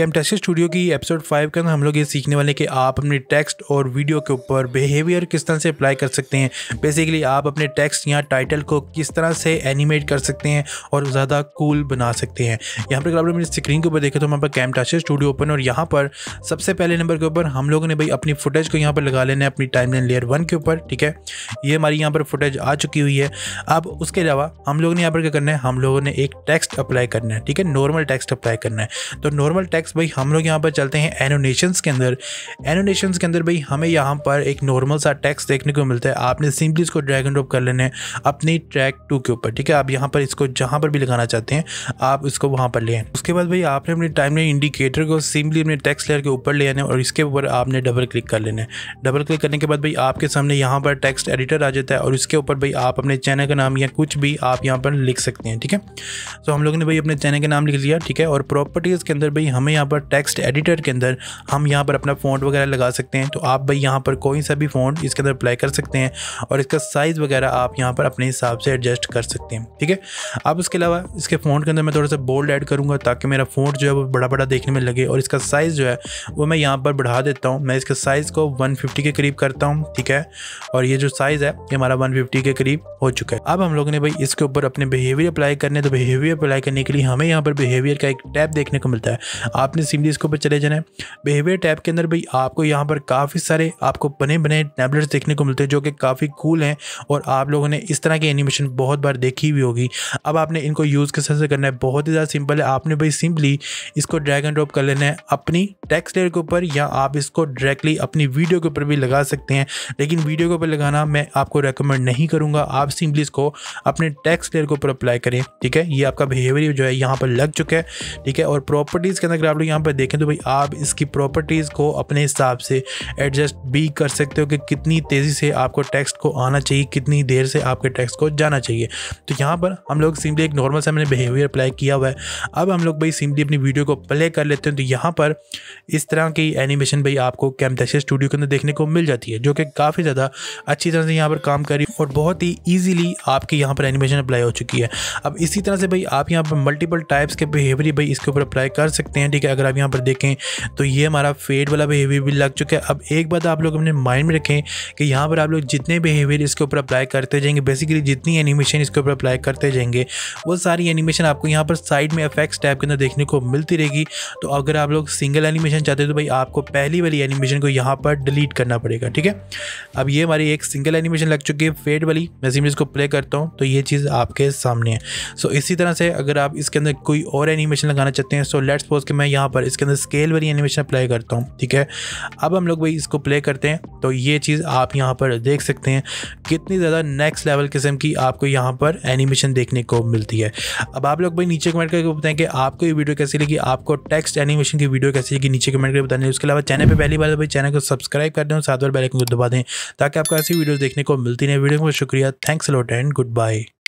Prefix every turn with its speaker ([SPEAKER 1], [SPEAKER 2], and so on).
[SPEAKER 1] कैमटेस्ट studio की episode five के अंदर हम लोग ये सीखने वाले कि आप अपने टेक्स्ट और वीडियो के ऊपर बिहेवियर किस तरह से अप्लाई कर सकते हैं बेसिकली आप अपने टेक्स्ट या टाइटल को किस तरह से एनिमेट कर सकते हैं और ज़्यादा कूल बना सकते हैं यहाँ पर अगर मेरी स्क्रीन के ऊपर देखें तो हमारे पास कैमटास्ट स्टूडियो ओपन और यहाँ पर सबसे पहले नंबर के ऊपर हम लोगों ने भाई अपनी फुटेज को यहाँ पर लगा लेना है अपनी टाइम लेयर वन के ऊपर ठीक है ये हमारी यहाँ पर फुटेज आ चुकी हुई है अब उसके अलावा हम लोगों ने यहाँ पर क्या करना है हम लोगों ने एक टेक्स्ट अप्लाई करना है ठीक है नॉर्मल टेक्स्ट अप्लाई करना है तो नॉर्मल टेक्स्ट नेक्स्ट भाई हम लोग यहाँ पर चलते हैं एनोनेशन के अंदर एनोनेशन के अंदर भाई हमें यहाँ पर एक नॉर्मल सा टैक्स देखने को मिलता है आपने सिंपली इसको ड्रैग एंड ड्रॉप कर लेना है अपनी ट्रैक टू के ऊपर ठीक है आप यहाँ पर इसको जहाँ पर भी लगाना चाहते हैं आप इसको वहाँ पर लें उसके बाद भाई आपने अपने टाइम में इंडिकेटर को सिंपली अपने टैक्स लेयर के ऊपर ले आने और इसके ऊपर आपने डबल क्लिक कर लेना है डबल क्लिक करने के बाद भाई आपके सामने यहाँ पर टेक्स्ट एडिटर आ जाता है और इसके ऊपर भाई आप अपने चैनल का नाम या कुछ भी आप यहाँ पर लिख सकते हैं ठीक है तो हम लोगों ने भाई अपने चैनल का नाम लिख लिया ठीक है और प्रॉपर्टीज़ के अंदर भाई हमें हमें यहाँ पर टेक्स्ट एडिटर के अंदर हम यहाँ पर अपना फ़ॉन्ट वगैरह लगा सकते हैं तो आप भाई यहाँ पर कोई सा भी फ़ॉन्ट इसके अंदर अप्लाई कर सकते हैं और इसका साइज़ वगैरह आप यहाँ पर अपने हिसाब से एडजस्ट कर सकते हैं ठीक है अब इसके अलावा इसके फ़ॉन्ट के अंदर मैं थोड़ा सा बोल्ड ऐड करूँगा ताकि मेरा फ़ॉन्ट जो है वो बड़ा बड़ा देखने में लगे और इसका साइज़ जो है वो मैं यहाँ पर बढ़ा देता हूँ मैं इसके साइज़ को वन के करीब करता हूँ ठीक है और ये जो साइज़ है ये हमारा वन के करीब हो चुका है अब हम लोगों ने भाई इसके ऊपर अपने बिहेवियर अप्लाई करने तो बिहेवियर अप्लाई करने के लिए हमें यहाँ पर बिहेवियर का एक टैब देखने को मिलता है आपने सिमली इसके ऊपर चले जाना है बिहेवियर टैब के अंदर भाई आपको यहाँ पर काफ़ी सारे आपको बने बने टैबलेट्स देखने को मिलते हैं जो कि काफ़ी कूल हैं और आप लोगों ने इस तरह की एनिमेशन बहुत बार देखी हुई होगी अब आपने इनको यूज़ किस से करना है बहुत ही ज़्यादा सिंपल है आपने भाई सिंपली इसको ड्रैग एंड ड्रॉप कर लेना है अपनी टेक्स्ट लेयर के ऊपर या आप इसको डायरेक्टली अपनी वीडियो के ऊपर भी लगा सकते हैं लेकिन वीडियो के ऊपर लगाना मैं आपको रेकमेंड नहीं करूँगा आप सिंपली इसको अपने टेक्स्ट लेयर के ऊपर अप्लाई करें ठीक है ये आपका बिहेवियर जो है यहाँ पर लग चुका है ठीक है और प्रॉपर्टीज़ के अंदर आप लोग यहाँ पर देखें तो भाई आप इसकी प्रॉपर्टीज़ को अपने हिसाब से एडजस्ट भी कर सकते हो कि कितनी तेज़ी से आपको टेक्स्ट को आना चाहिए कितनी देर से आपके टेक्स्ट को जाना चाहिए तो यहाँ पर हम लोग सिंपली एक नॉर्मल सा मैंने बिहेवियर अप्लाई किया हुआ है अब हम लोग भाई सिंपली अपनी वीडियो को प्ले कर लेते हैं तो यहाँ पर इस तरह की एनिमेशन भाई आपको कैमटेशिया स्टूडियो के अंदर देखने को मिल जाती है जो कि काफ़ी ज़्यादा अच्छी तरह से यहाँ पर काम करी और बहुत ही ईजिली आपके यहाँ पर एनिमेशन अप्लाई हो चुकी है अब इसी तरह से भाई आप यहाँ पर मल्टीपल टाइप्स के बिहेवियर भाई इसके ऊपर अप्लाई कर सकते हैं ठीक है अगर आप यहाँ पर देखें तो ये हमारा फेड वाला बिहेवियर भी लग चुका है अब एक बात आप लोग अपने माइंड में रखें कि यहाँ पर आप लोग जितने बिहेवियर इसके ऊपर अप्लाई करते जाएंगे बेसिकली जितनी एनिमेशन इसके ऊपर अप्लाई करते जाएंगे वो सारी एनिमेशन आपको यहाँ पर साइड में अफेक्ट्स टैब के अंदर देखने को मिलती रहेगी तो अगर आप लोग सिंगल एनिमेशन चाहते हो तो भाई आपको पहली वाली एनिमेशन को यहाँ पर डिलीट करना पड़ेगा ठीक है अब ये हमारी एक सिंगल एनिमेशन लग चुकी है फेड वाली मैं सिम इसको प्ले करता हूँ तो ये चीज़ आपके सामने है सो so, इसी तरह से अगर आप इसके अंदर कोई और एनिमेशन लगाना चाहते हैं सो लेट्स सपोज कि मैं यहाँ पर इसके अंदर स्केल वाली एनिमेशन अप्लाई करता हूँ ठीक है अब हम लोग भाई इसको प्ले करते हैं तो ये चीज़ आप यहाँ पर देख सकते हैं कितनी ज़्यादा नेक्स्ट लेवल किस्म की आपको यहाँ पर एनिमेशन देखने को मिलती है अब आप लोग भाई नीचे कमेंट करके बताएं कि आपको ये वीडियो कैसी लगी आपको टेक्स्ट एनिमेशन की वीडियो कैसी लगी नीचे कमेंट करके बताने उसके अलावा चैनल पर पहली बार तो भाई चैनल को सब्सक्राइब कर दें साथ बार बेलाइकन को दबा दें ताकि आपको ऐसी वीडियो देखने को मिलती रहे वीडियो को शुक्रिया thanks lot and good bye